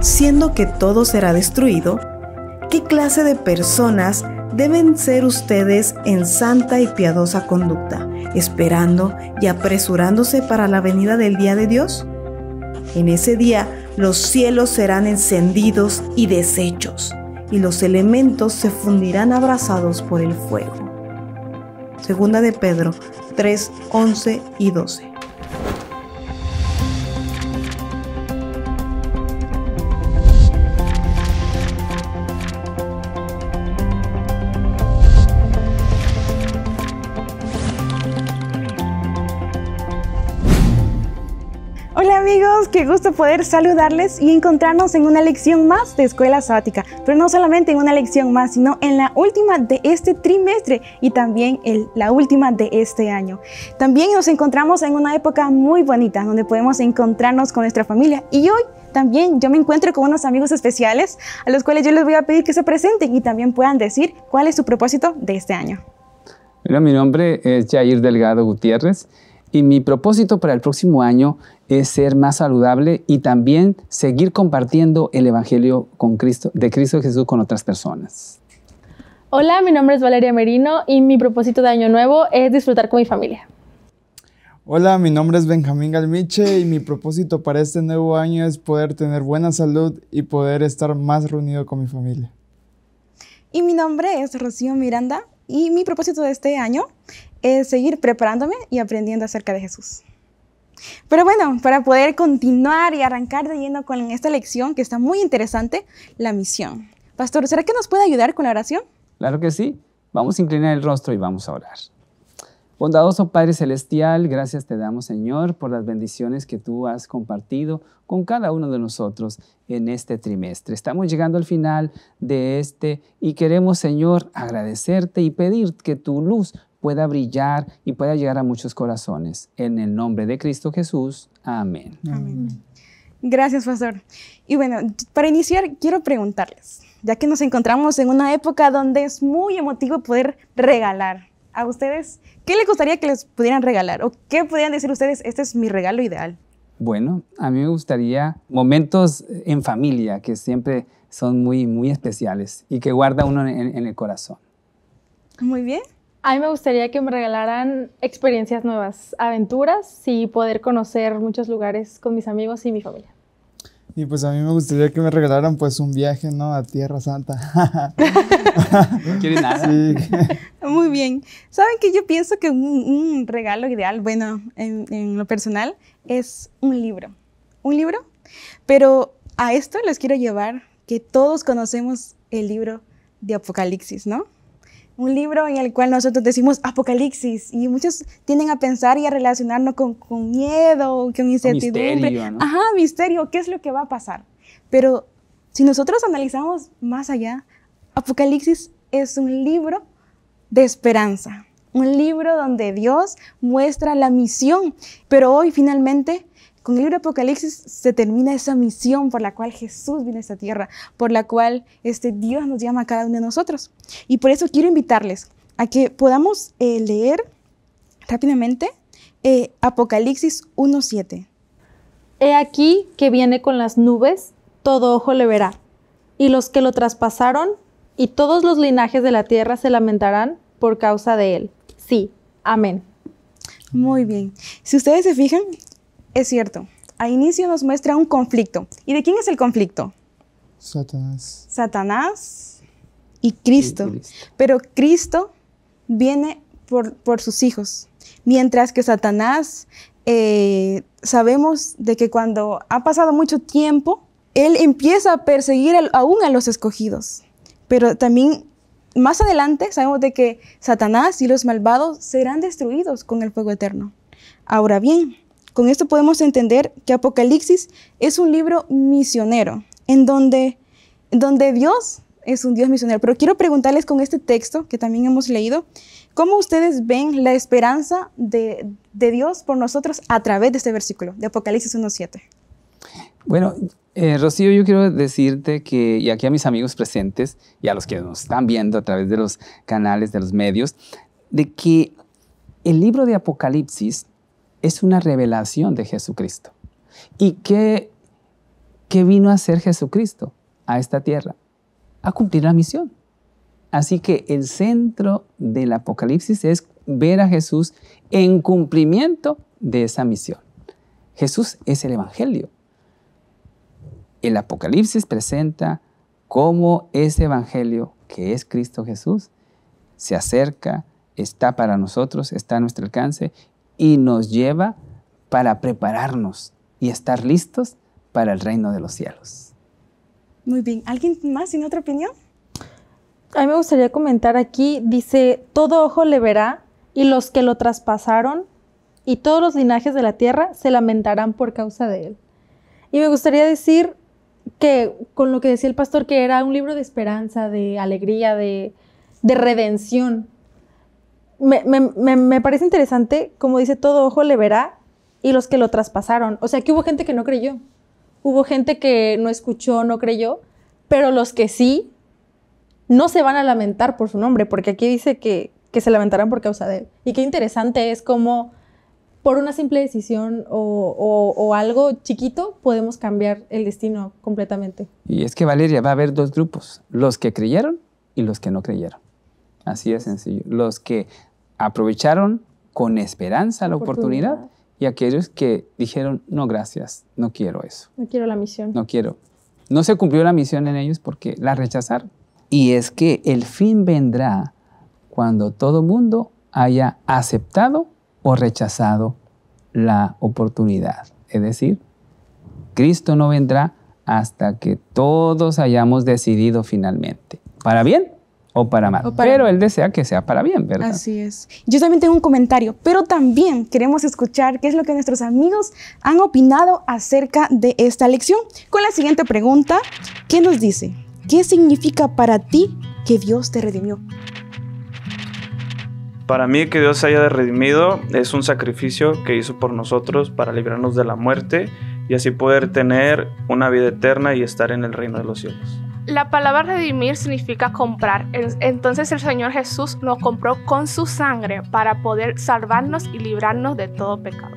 siendo que todo será destruido, ¿qué clase de personas deben ser ustedes en santa y piadosa conducta, esperando y apresurándose para la venida del día de Dios? En ese día los cielos serán encendidos y deshechos, y los elementos se fundirán abrazados por el fuego. Segunda de Pedro 3, 11 y 12. qué gusto poder saludarles y encontrarnos en una lección más de Escuela Sabática, pero no solamente en una lección más, sino en la última de este trimestre y también en la última de este año. También nos encontramos en una época muy bonita, donde podemos encontrarnos con nuestra familia y hoy también yo me encuentro con unos amigos especiales a los cuales yo les voy a pedir que se presenten y también puedan decir cuál es su propósito de este año. Mira, mi nombre es Jair Delgado Gutiérrez y mi propósito para el próximo año es ser más saludable y también seguir compartiendo el Evangelio con Cristo, de Cristo Jesús con otras personas. Hola, mi nombre es Valeria Merino y mi propósito de Año Nuevo es disfrutar con mi familia. Hola, mi nombre es Benjamín Galmiche y mi propósito para este nuevo año es poder tener buena salud y poder estar más reunido con mi familia. Y mi nombre es Rocío Miranda y mi propósito de este año es seguir preparándome y aprendiendo acerca de Jesús. Pero bueno, para poder continuar y arrancar de lleno con esta lección que está muy interesante, la misión. Pastor, ¿será que nos puede ayudar con la oración? Claro que sí. Vamos a inclinar el rostro y vamos a orar. Bondadoso Padre Celestial, gracias te damos Señor por las bendiciones que tú has compartido con cada uno de nosotros en este trimestre. Estamos llegando al final de este y queremos Señor agradecerte y pedir que tu luz pueda brillar y pueda llegar a muchos corazones. En el nombre de Cristo Jesús. Amén. Gracias, pastor. Y bueno, para iniciar, quiero preguntarles, ya que nos encontramos en una época donde es muy emotivo poder regalar a ustedes, ¿qué les gustaría que les pudieran regalar? ¿O qué podrían decir ustedes, este es mi regalo ideal? Bueno, a mí me gustaría momentos en familia que siempre son muy, muy especiales y que guarda uno en el corazón. Muy bien. A mí me gustaría que me regalaran experiencias nuevas, aventuras y poder conocer muchos lugares con mis amigos y mi familia. Y pues a mí me gustaría que me regalaran pues un viaje, ¿no? A Tierra Santa. no nada. Muy bien. ¿Saben que yo pienso que un, regalo ideal, bueno, en, en, lo personal, es un libro? Un libro. Pero a esto les quiero llevar que todos conocemos el libro de Apocalipsis, ¿no? un libro en el cual nosotros decimos apocalipsis y muchos tienden a pensar y a relacionarnos con, con miedo, con incertidumbre. Misterio, Ajá, misterio, ¿qué es lo que va a pasar? Pero si nosotros analizamos más allá, Apocalipsis es un libro de esperanza, un libro donde Dios muestra la misión, pero hoy finalmente con el libro Apocalipsis se termina esa misión por la cual Jesús vino a esta tierra, por la cual este Dios nos llama a cada uno de nosotros. Y por eso quiero invitarles a que podamos eh, leer rápidamente eh, Apocalipsis 1.7. He aquí que viene con las nubes, todo ojo le verá, y los que lo traspasaron y todos los linajes de la tierra se lamentarán por causa de él. Sí, amén. Muy bien. Si ustedes se fijan, es cierto. A inicio nos muestra un conflicto. ¿Y de quién es el conflicto? Satanás. Satanás y Cristo. Pero Cristo viene por, sus hijos. Mientras que Satanás, eh, sabemos de que cuando ha pasado mucho tiempo, él empieza a perseguir aún a los escogidos. Pero también más adelante sabemos de que Satanás y los malvados serán destruidos con el fuego eterno. Ahora bien, con esto podemos entender que Apocalipsis es un libro misionero, en donde, donde Dios es un Dios misionero. Pero quiero preguntarles con este texto que también hemos leído, ¿cómo ustedes ven la esperanza de, Dios por nosotros a través de este versículo de Apocalipsis 1.7? Bueno, eh, Rocío, yo quiero decirte que, y aquí a mis amigos presentes y a los que nos están viendo a través de los canales, de los medios, de que el libro de Apocalipsis es una revelación de Jesucristo. ¿Y qué, vino a hacer Jesucristo a esta tierra? A cumplir la misión. Así que el centro del Apocalipsis es ver a Jesús en cumplimiento de esa misión. Jesús es el Evangelio. El Apocalipsis presenta cómo ese Evangelio, que es Cristo Jesús, se acerca, está para nosotros, está a nuestro alcance y nos lleva para prepararnos y estar listos para el reino de los cielos. Muy bien, ¿alguien más tiene otra opinión? A mí me gustaría comentar aquí, dice, todo ojo le verá y los que lo traspasaron y todos los linajes de la tierra se lamentarán por causa de él. Y me gustaría decir que con lo que decía el pastor, que era un libro de esperanza, de alegría, de, de redención, me, parece interesante, como dice, todo ojo le verá y los que lo traspasaron. O sea, que hubo gente que no creyó, hubo gente que no escuchó, no creyó, pero los que sí no se van a lamentar por su nombre, porque aquí dice que, se lamentarán por causa de él. Y qué interesante es como por una simple decisión o, o, algo chiquito podemos cambiar el destino completamente. Y es que Valeria, va a haber dos grupos, los que creyeron y los que no creyeron. Así de sencillo. Los que aprovecharon con esperanza la oportunidad. y aquellos que dijeron, no, gracias, no quiero eso. No quiero la misión. No quiero. No se cumplió la misión en ellos porque la rechazaron. Y es que el fin vendrá cuando todo mundo haya aceptado o rechazado la oportunidad. Es decir, Cristo no vendrá hasta que todos hayamos decidido finalmente, para bien o para mal. pero Él desea que sea para bien, ¿verdad? Así es. Yo también tengo un comentario, pero también queremos escuchar qué es lo que nuestros amigos han opinado acerca de esta lección con la siguiente pregunta, ¿qué nos dice? ¿Qué significa para ti que Dios te redimió? Para mí que Dios se haya redimido es un sacrificio que hizo por nosotros para librarnos de la muerte y así poder tener una vida eterna y estar en el reino de los cielos. La palabra redimir significa comprar. Entonces el Señor Jesús nos compró con su sangre para poder salvarnos y librarnos de todo pecado.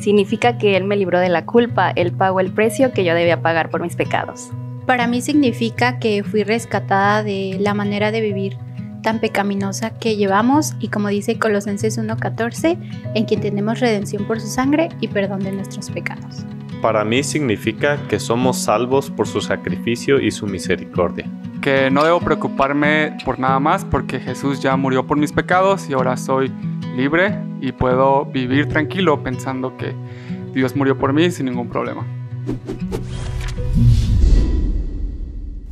Significa que Él me libró de la culpa, Él pagó el precio que yo debía pagar por mis pecados. Para mí significa que fui rescatada de la manera de vivir tan pecaminosa que llevamos y como dice Colosenses 1.14, en quien tenemos redención por su sangre y perdón de nuestros pecados para mí significa que somos salvos por su sacrificio y su misericordia. Que no debo preocuparme por nada más porque Jesús ya murió por mis pecados y ahora soy libre y puedo vivir tranquilo pensando que Dios murió por mí sin ningún problema.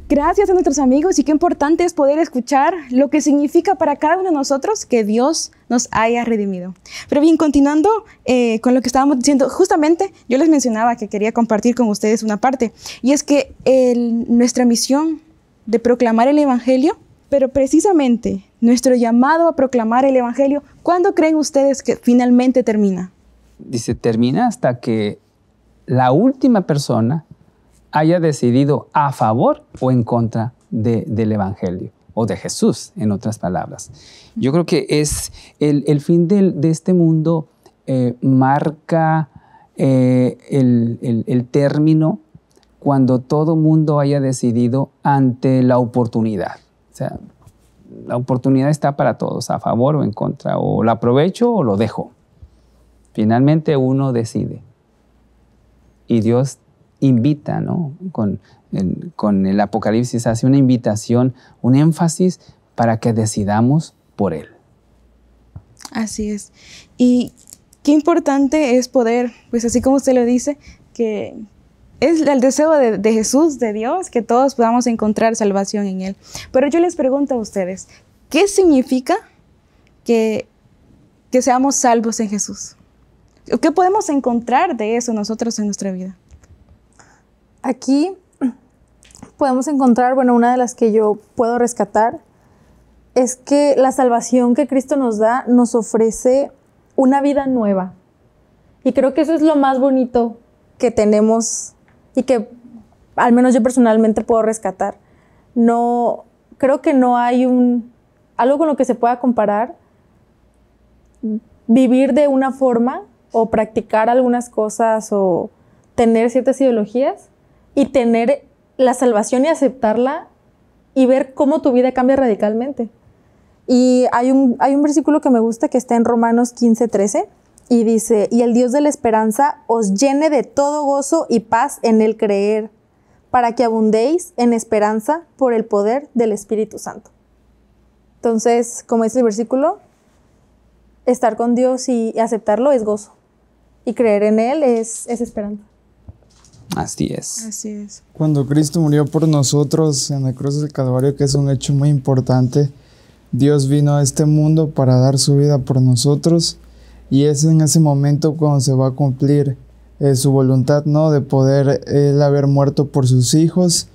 Gracias a nuestros amigos y qué importante es poder escuchar lo que significa para cada uno de nosotros que Dios nos haya redimido. Pero bien, continuando eh, con lo que estábamos diciendo, justamente yo les mencionaba que quería compartir con ustedes una parte, y es que nuestra misión de proclamar el Evangelio, pero precisamente nuestro llamado a proclamar el Evangelio, ¿cuándo creen ustedes que finalmente termina? Dice, termina hasta que la última persona haya decidido a favor o en contra del Evangelio o de Jesús, en otras palabras. Yo creo que es el, fin de, este mundo eh, marca eh, el, el término cuando todo mundo haya decidido ante la oportunidad. O sea, la oportunidad está para todos, a favor o en contra, o la aprovecho o lo dejo. Finalmente uno decide. Y Dios invita, ¿no? Con el, Apocalipsis hace una invitación, un énfasis para que decidamos por Él. Así es. Y qué importante es poder, pues así como usted lo dice, que es el deseo de, Jesús, de Dios, que todos podamos encontrar salvación en Él. Pero yo les pregunto a ustedes, ¿qué significa que, que seamos salvos en Jesús? ¿Qué podemos encontrar de eso nosotros en nuestra vida? Aquí podemos encontrar, bueno, una de las que yo puedo rescatar es que la salvación que Cristo nos da nos ofrece una vida nueva. Y creo que eso es lo más bonito que tenemos y que al menos yo personalmente puedo rescatar. No creo que no hay un algo con lo que se pueda comparar vivir de una forma o practicar algunas cosas o tener ciertas ideologías y tener la salvación y aceptarla y ver cómo tu vida cambia radicalmente. Y hay un, hay un versículo que me gusta que está en Romanos 15, 13 y dice, y el Dios de la esperanza os llene de todo gozo y paz en el creer, para que abundéis en esperanza por el poder del Espíritu Santo. Entonces, como dice el versículo, estar con Dios y aceptarlo es gozo, y creer en Él es, es esperanza. Así es. Cuando Cristo murió por nosotros en la cruz del Calvario, que es un hecho muy importante, Dios vino a este mundo para dar su vida por nosotros y es en ese momento cuando se va a cumplir eh, su voluntad, ¿no? De poder él haber muerto por sus hijos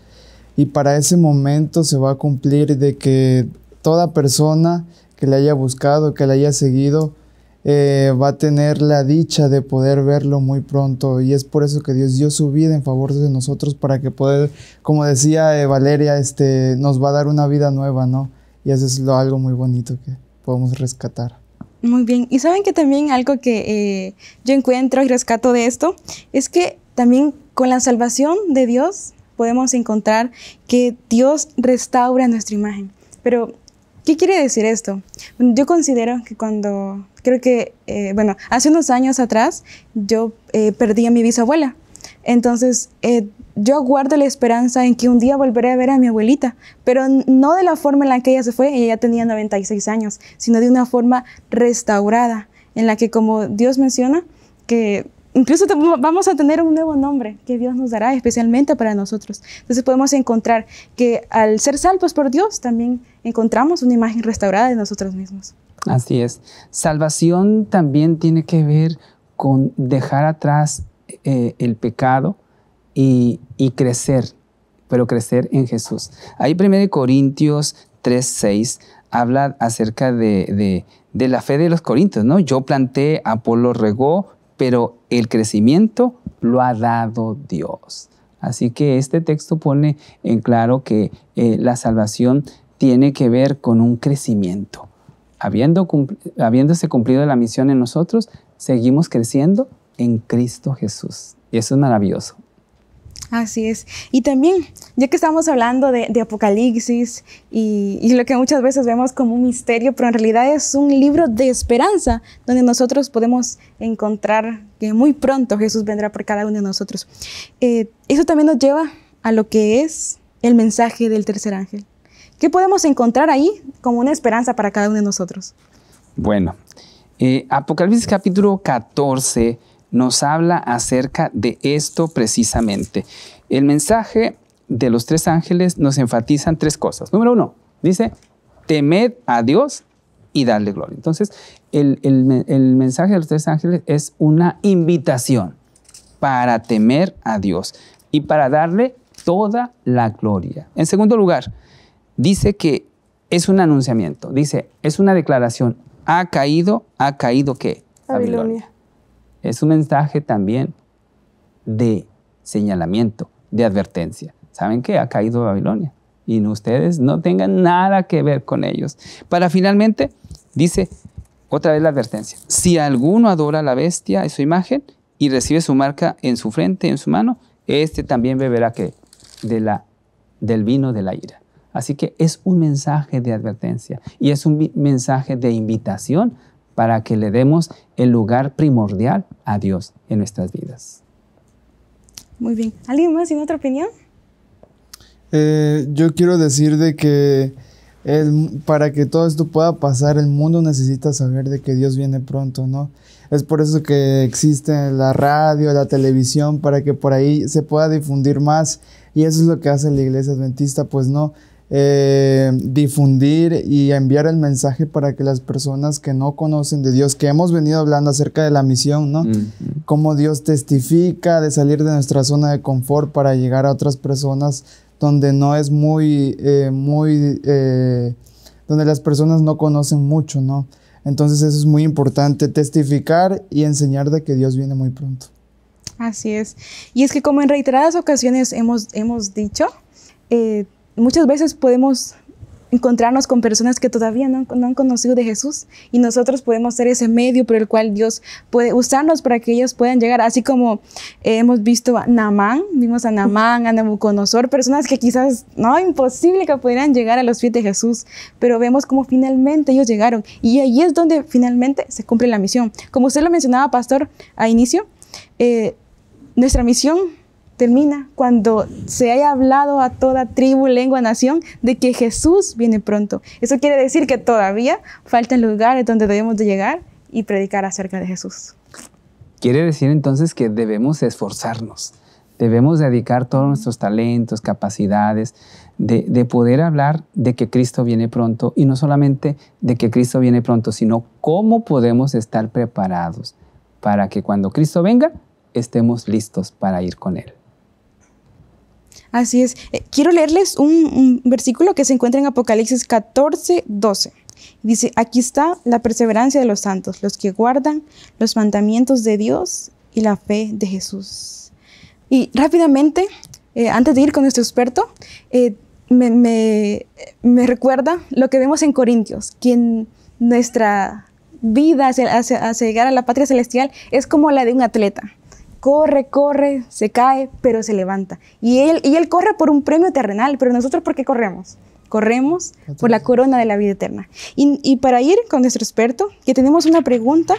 y para ese momento se va a cumplir de que toda persona que le haya buscado, que le haya seguido, eh, va a tener la dicha de poder verlo muy pronto y es por eso que Dios dio su vida en favor de nosotros para que poder, como decía eh, Valeria, este, nos va a dar una vida nueva, ¿no? Y eso es algo muy bonito que podemos rescatar. Muy bien, y saben que también algo que eh, yo encuentro y rescato de esto es que también con la salvación de Dios podemos encontrar que Dios restaura nuestra imagen. Pero ¿Qué quiere decir esto? Yo considero que cuando, creo que, eh, bueno, hace unos años atrás yo eh, perdí a mi bisabuela. Entonces, eh, yo guardo la esperanza en que un día volveré a ver a mi abuelita, pero no de la forma en la que ella se fue, ella ya tenía 96 años, sino de una forma restaurada, en la que, como Dios menciona, que Incluso vamos a tener un nuevo nombre que Dios nos dará especialmente para nosotros. Entonces podemos encontrar que al ser salvos por Dios también encontramos una imagen restaurada de nosotros mismos. Así es. Salvación también tiene que ver con dejar atrás eh, el pecado y, crecer, pero crecer en Jesús. Ahí 1 Corintios 6 habla acerca de, de, la fe de los corintios, ¿no? Yo planté, Apolo regó, pero el crecimiento lo ha dado Dios. Así que este texto pone en claro que eh, la salvación tiene que ver con un crecimiento. Habiendo habiéndose cumplido la misión en nosotros, seguimos creciendo en Cristo Jesús. Y eso es maravilloso. Así es. Y también, ya que estamos hablando de, Apocalipsis y, lo que muchas veces vemos como un misterio, pero en realidad es un libro de esperanza donde nosotros podemos encontrar que muy pronto Jesús vendrá por cada uno de nosotros. Eh, eso también nos lleva a lo que es el mensaje del tercer ángel. ¿Qué podemos encontrar ahí como una esperanza para cada uno de nosotros? Bueno, eh, Apocalipsis capítulo 14 nos habla acerca de esto precisamente. El mensaje de los tres ángeles nos enfatizan tres cosas. Número uno, dice, temed a Dios y darle gloria. Entonces, el, mensaje de los tres ángeles es una invitación para temer a Dios y para darle toda la gloria. En segundo lugar, dice que es un anunciamiento, dice, es una declaración. Ha caído, ha caído qué? Babilonia es un mensaje también de señalamiento, de advertencia. ¿Saben qué? Ha caído Babilonia y ustedes no tengan nada que ver con ellos. Para finalmente, dice otra vez la advertencia. Si alguno adora a la bestia y su imagen y recibe su marca en su frente en su mano, este también beberá del vino de la ira. Así que es un mensaje de advertencia y es un mensaje de invitación para que le demos el lugar primordial a Dios en nuestras vidas. Muy bien. ¿Alguien más tiene otra opinión? Eh, yo quiero decir de que para que todo esto pueda pasar, el mundo necesita saber de que Dios viene pronto, ¿no? Es por eso que existe la radio, la televisión, para que por ahí se pueda difundir más. Y eso es lo que hace la iglesia adventista, pues no, eh, difundir y enviar el mensaje para que las personas que no conocen de Dios, que hemos venido hablando acerca de la misión, ¿no? Cómo Dios testifica de salir de nuestra zona de confort para llegar a otras personas donde no es muy, eh, muy, eh, donde las personas no conocen mucho, ¿no? Entonces eso es muy importante, testificar y enseñar de que Dios viene muy pronto. Así es. Y es que como en reiteradas ocasiones hemos, hemos dicho, eh, muchas veces podemos encontrarnos con personas que todavía no, han conocido de Jesús y nosotros podemos ser ese medio por el cual Dios puede usarnos para que ellos puedan llegar, así como eh, hemos visto a Namán, vimos a Namán, a Nabucodonosor, personas que quizás, no, imposible que pudieran llegar a los pies de Jesús, pero vemos cómo finalmente ellos llegaron y ahí es donde finalmente se cumple la misión. Como usted lo mencionaba, pastor, a inicio, eh, nuestra misión termina cuando se haya hablado a toda tribu, lengua, nación de que Jesús viene pronto. Eso quiere decir que todavía faltan lugares donde debemos de llegar y predicar acerca de Jesús. Quiere decir entonces que debemos esforzarnos, debemos dedicar todos nuestros talentos, capacidades, de, de poder hablar de que Cristo viene pronto y no solamente de que Cristo viene pronto, sino cómo podemos estar preparados para que cuando Cristo venga estemos listos para ir con Él. Así es. Eh, quiero leerles un, versículo que se encuentra en Apocalipsis 14, 12. Dice, aquí está la perseverancia de los santos, los que guardan los mandamientos de Dios y la fe de Jesús. Y rápidamente, eh, antes de ir con nuestro experto, eh, me, recuerda lo que vemos en Corintios, quien nuestra vida hacia llegar a la patria celestial es como la de un atleta corre, corre, se cae, pero se levanta. Y él, y él corre por un premio terrenal, pero nosotros ¿por qué corremos? Corremos por la corona de la vida eterna. Y, y para ir con nuestro experto, que tenemos una pregunta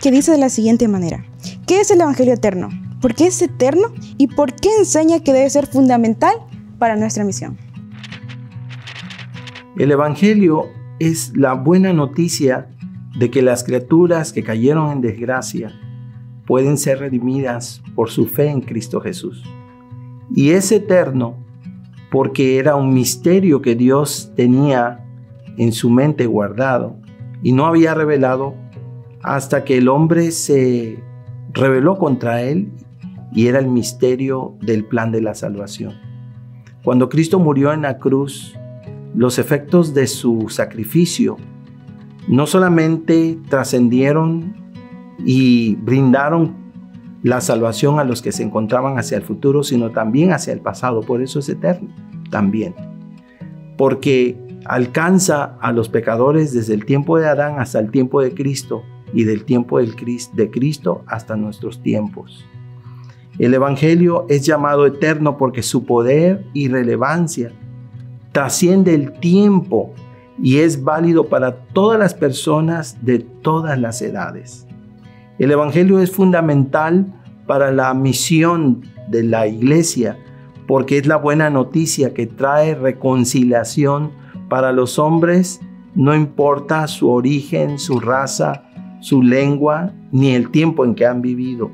que dice de la siguiente manera. ¿Qué es el Evangelio eterno? ¿Por qué es eterno? ¿Y por qué enseña que debe ser fundamental para nuestra misión? El Evangelio es la buena noticia de que las criaturas que cayeron en desgracia pueden ser redimidas por su fe en Cristo Jesús. Y es eterno porque era un misterio que Dios tenía en su mente guardado y no había revelado hasta que el hombre se rebeló contra él y era el misterio del plan de la salvación. Cuando Cristo murió en la cruz, los efectos de su sacrificio no solamente trascendieron y brindaron la salvación a los que se encontraban hacia el futuro, sino también hacia el pasado. Por eso es eterno también. Porque alcanza a los pecadores desde el tiempo de Adán hasta el tiempo de Cristo y del tiempo de Cristo hasta nuestros tiempos. El Evangelio es llamado eterno porque su poder y relevancia trasciende el tiempo y es válido para todas las personas de todas las edades. El Evangelio es fundamental para la misión de la iglesia, porque es la buena noticia que trae reconciliación para los hombres, no importa su origen, su raza, su lengua, ni el tiempo en que han vivido.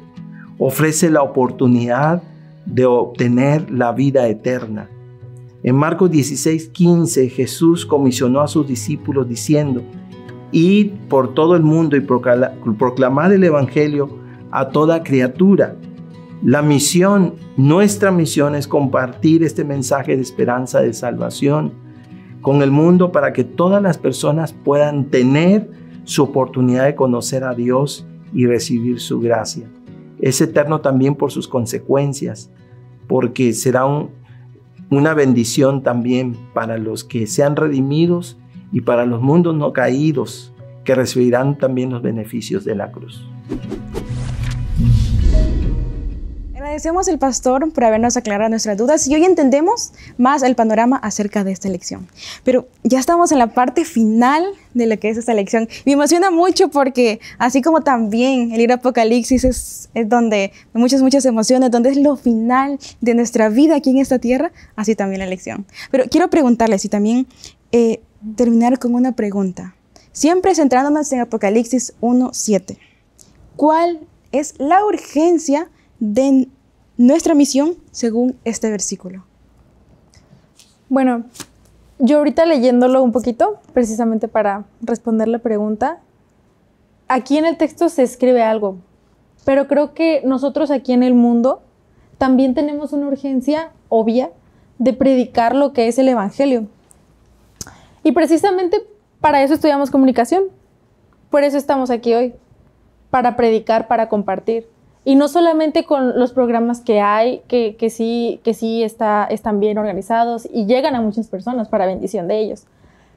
Ofrece la oportunidad de obtener la vida eterna. En Marcos 16.15 Jesús comisionó a sus discípulos diciendo, y por todo el mundo y proclamar el Evangelio a toda criatura. La misión, nuestra misión es compartir este mensaje de esperanza, de salvación con el mundo para que todas las personas puedan tener su oportunidad de conocer a Dios y recibir su gracia. Es eterno también por sus consecuencias, porque será una bendición también para los que sean redimidos y para los mundos no caídos, que recibirán también los beneficios de la cruz. Agradecemos al pastor por habernos aclarado nuestras dudas y hoy entendemos más el panorama acerca de esta elección. Pero ya estamos en la parte final de lo que es esta elección. Me emociona mucho porque así como también el ir Apocalipsis es, es donde muchas, muchas emociones, donde es lo final de nuestra vida aquí en esta tierra, así también la elección. Pero quiero preguntarle si también eh, terminar con una pregunta, siempre centrándonos en Apocalipsis 1.7. ¿Cuál es la urgencia de nuestra misión según este versículo? Bueno, yo ahorita leyéndolo un poquito, precisamente para responder la pregunta, aquí en el texto se escribe algo, pero creo que nosotros aquí en el mundo también tenemos una urgencia obvia de predicar lo que es el Evangelio. Y precisamente para eso estudiamos comunicación. Por eso estamos aquí hoy, para predicar, para compartir. Y no solamente con los programas que hay, que, sí, que sí está, están bien organizados y llegan a muchas personas para bendición de ellos.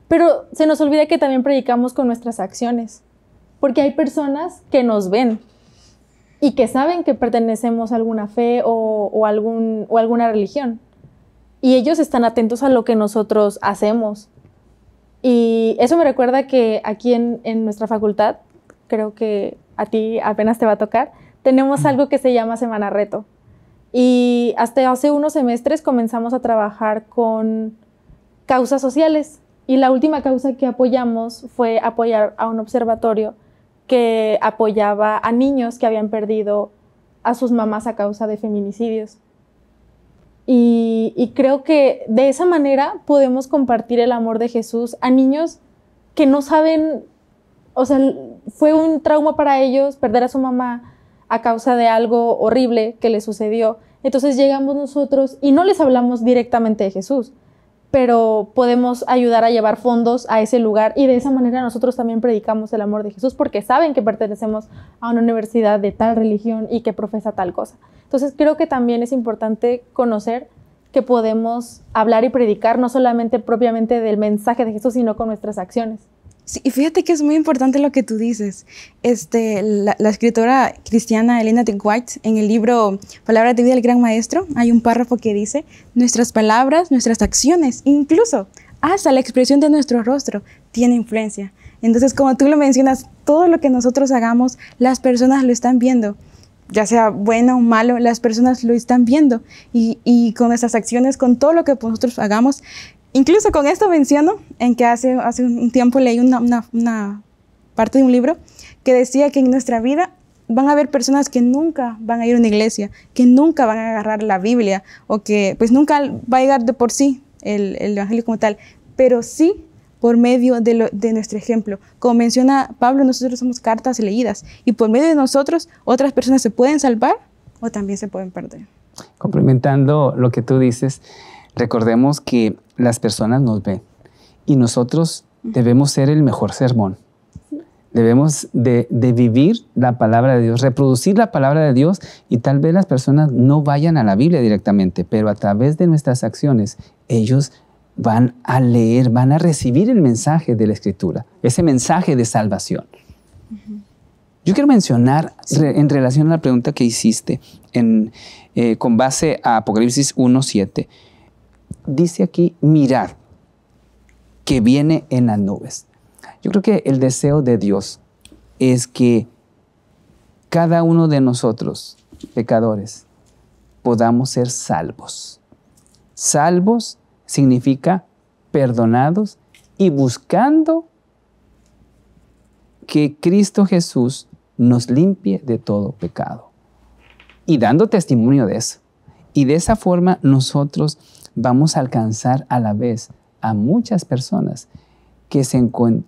Pero se nos olvida que también predicamos con nuestras acciones, porque hay personas que nos ven y que saben que pertenecemos a alguna fe o, o, algún, o alguna religión. Y ellos están atentos a lo que nosotros hacemos, y eso me recuerda que aquí en, nuestra facultad, creo que a ti apenas te va a tocar, tenemos algo que se llama Semana Reto. Y hasta hace unos semestres comenzamos a trabajar con causas sociales. Y la última causa que apoyamos fue apoyar a un observatorio que apoyaba a niños que habían perdido a sus mamás a causa de feminicidios. Y, creo que de esa manera podemos compartir el amor de Jesús a niños que no saben, o sea, fue un trauma para ellos perder a su mamá a causa de algo horrible que les sucedió. Entonces llegamos nosotros y no les hablamos directamente de Jesús, pero podemos ayudar a llevar fondos a ese lugar y de esa manera nosotros también predicamos el amor de Jesús porque saben que pertenecemos a una universidad de tal religión y que profesa tal cosa. Entonces creo que también es importante conocer que podemos hablar y predicar no solamente propiamente del mensaje de Jesús, sino con nuestras acciones. Sí, fíjate que es muy importante lo que tú dices. Este, la, escritora cristiana Elena T. White, en el libro Palabras de vida del Gran Maestro, hay un párrafo que dice, nuestras palabras, nuestras acciones, incluso hasta la expresión de nuestro rostro, tiene influencia. Entonces, como tú lo mencionas, todo lo que nosotros hagamos, las personas lo están viendo ya sea bueno o malo, las personas lo están viendo y, y, con esas acciones, con todo lo que nosotros hagamos, Incluso con esto menciono en que hace, hace un tiempo leí una, parte de un libro que decía que en nuestra vida van a haber personas que nunca van a ir a una iglesia, que nunca van a agarrar la Biblia o que pues nunca va a llegar de por sí el, Evangelio como tal, pero sí por medio de, de, nuestro ejemplo. Como menciona Pablo, nosotros somos cartas leídas y por medio de nosotros otras personas se pueden salvar o también se pueden perder. Complementando lo que tú dices, Recordemos que las personas nos ven y nosotros debemos ser el mejor sermón. Debemos de, vivir la palabra de Dios, reproducir la palabra de Dios y tal vez las personas no vayan a la Biblia directamente, pero a través de nuestras acciones ellos van a leer, van a recibir el mensaje de la Escritura, ese mensaje de salvación. Yo quiero mencionar en relación a la pregunta que hiciste eh, con base a Apocalipsis 1.7 dice aquí, mirar, que viene en las nubes. Yo creo que el deseo de Dios es que cada uno de nosotros, pecadores, podamos ser salvos. Salvos significa perdonados y buscando que Cristo Jesús nos limpie de todo pecado. Y dando testimonio de eso. Y de esa forma nosotros vamos a alcanzar a la vez a muchas personas que se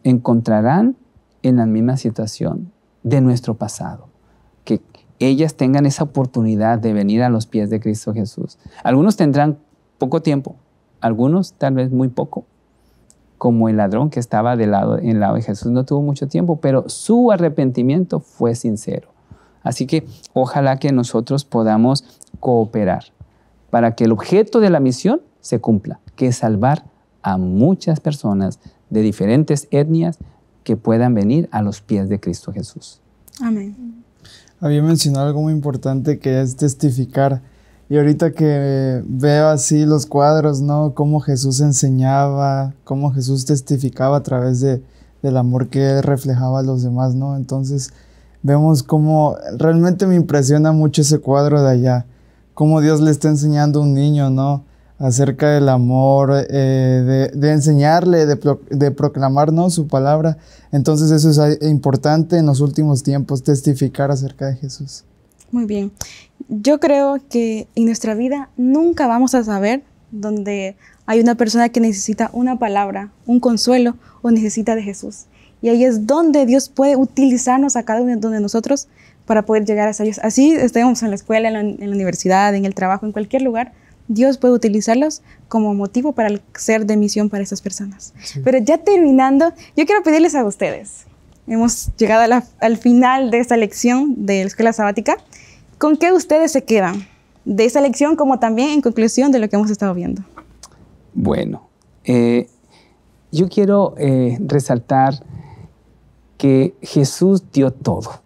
encontrarán en la misma situación de nuestro pasado. Que ellas tengan esa oportunidad de venir a los pies de Cristo Jesús. Algunos tendrán poco tiempo, algunos tal vez muy poco, como el ladrón que estaba del lado, en lado de Jesús. No tuvo mucho tiempo, pero su arrepentimiento fue sincero. Así que ojalá que nosotros podamos cooperar para que el objeto de la misión se cumpla, que es salvar a muchas personas de diferentes etnias que puedan venir a los pies de Cristo Jesús. Amén. Había mencionado algo muy importante que es testificar. Y ahorita que veo así los cuadros, ¿no? Cómo Jesús enseñaba, cómo Jesús testificaba a través de, del amor que él reflejaba a los demás, ¿no? Entonces vemos cómo realmente me impresiona mucho ese cuadro de allá cómo Dios le está enseñando a un niño, ¿no? Acerca del amor, eh, de, enseñarle, de, proclamar, Su palabra. Entonces eso es importante en los últimos tiempos, testificar acerca de Jesús. Muy bien. Yo creo que en nuestra vida nunca vamos a saber dónde hay una persona que necesita una palabra, un consuelo o necesita de Jesús. Y ahí es donde Dios puede utilizarnos a cada uno de nosotros para poder llegar a ellos. Así estemos en la escuela, en la, universidad, en el trabajo, en cualquier lugar, Dios puede utilizarlos como motivo para ser de misión para estas personas. Pero ya terminando, yo quiero pedirles a ustedes, hemos llegado al final de esta lección de la escuela sabática, ¿con qué ustedes se quedan de esta lección como también en conclusión de lo que hemos estado viendo? Bueno, eh, yo quiero eh, resaltar que Jesús dio todo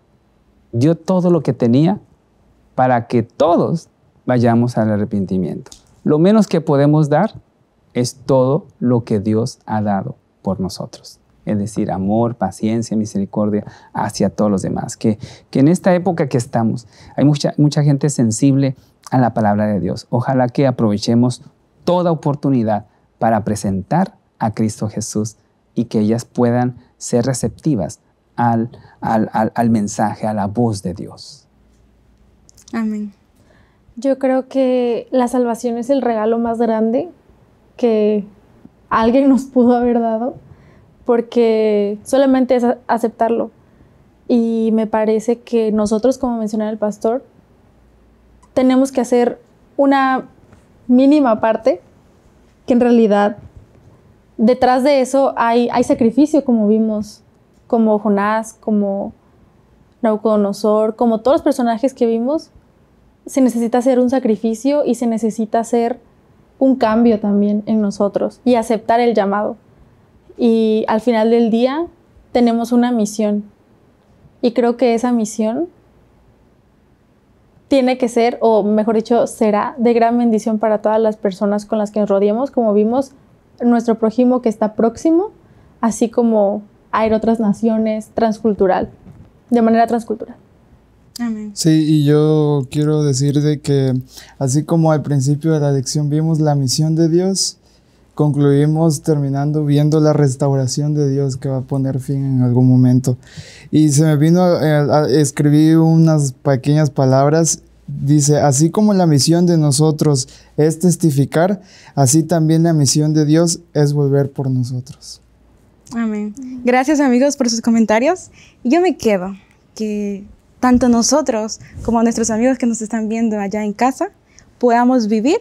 dio todo lo que tenía para que todos vayamos al arrepentimiento. Lo menos que podemos dar es todo lo que Dios ha dado por nosotros. Es decir, amor, paciencia, misericordia hacia todos los demás. Que, en esta época que estamos hay mucha gente sensible a la palabra de Dios. Ojalá que aprovechemos toda oportunidad para presentar a Cristo Jesús y que ellas puedan ser receptivas al, al, mensaje, a la voz de Dios. Amén. Yo creo que la salvación es el regalo más grande que alguien nos pudo haber dado, porque solamente es aceptarlo. Y me parece que nosotros, como mencionaba el pastor, tenemos que hacer una mínima parte, que en realidad detrás de eso hay, hay sacrificio, como vimos como Jonás, como Nauconosor, como todos los personajes que vimos, se necesita hacer un sacrificio y se necesita hacer un cambio también en nosotros y aceptar el llamado. Y al final del día tenemos una misión y creo que esa misión tiene que ser, o mejor dicho, será de gran bendición para todas las personas con las que nos rodeemos, como vimos, nuestro prójimo que está próximo, así como a ir a otras naciones, transcultural, de manera transcultural. Sí, y yo quiero decir de que así como al principio de la lección vimos la misión de Dios, concluimos terminando viendo la restauración de Dios que va a poner fin en algún momento. Y se me vino a escribir unas pequeñas palabras. Dice, así como la misión de nosotros es testificar, así también la misión de Dios es volver por nosotros. Amén. Gracias amigos por sus comentarios. Yo me quedo que tanto nosotros como nuestros amigos que nos están viendo allá en casa podamos vivir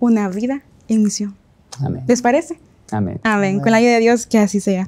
una vida en misión. Amén. ¿Les parece? Amén. Con la ayuda de Dios, que así sea.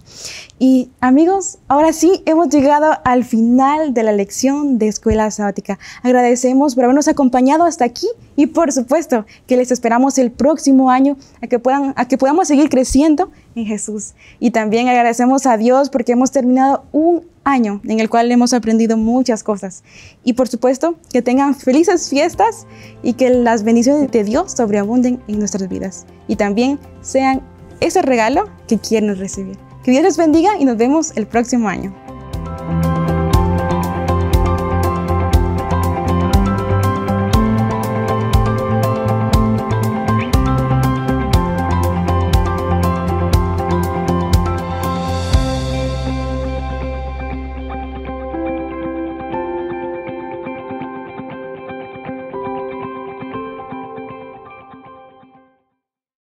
Y amigos, ahora sí hemos llegado al final de la lección de Escuela Sabática. Agradecemos por habernos acompañado hasta aquí y por supuesto que les esperamos el próximo año a que, puedan, a que podamos seguir creciendo en Jesús. Y también agradecemos a Dios porque hemos terminado un año en el cual hemos aprendido muchas cosas. Y por supuesto, que tengan felices fiestas y que las bendiciones de Dios sobreabunden en nuestras vidas. Y también sean ese regalo que quieren recibir. Que Dios les bendiga y nos vemos el próximo año.